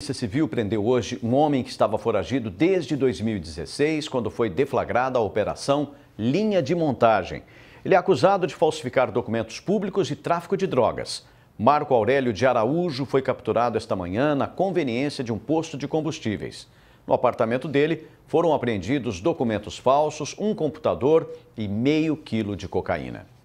A Polícia Civil prendeu hoje um homem que estava foragido desde 2016, quando foi deflagrada a operação Linha de Montagem. Ele é acusado de falsificar documentos públicos e tráfico de drogas. Marco Aurélio de Araújo foi capturado esta manhã na conveniência de um posto de combustíveis. No apartamento dele foram apreendidos documentos falsos, um computador e meio quilo de cocaína.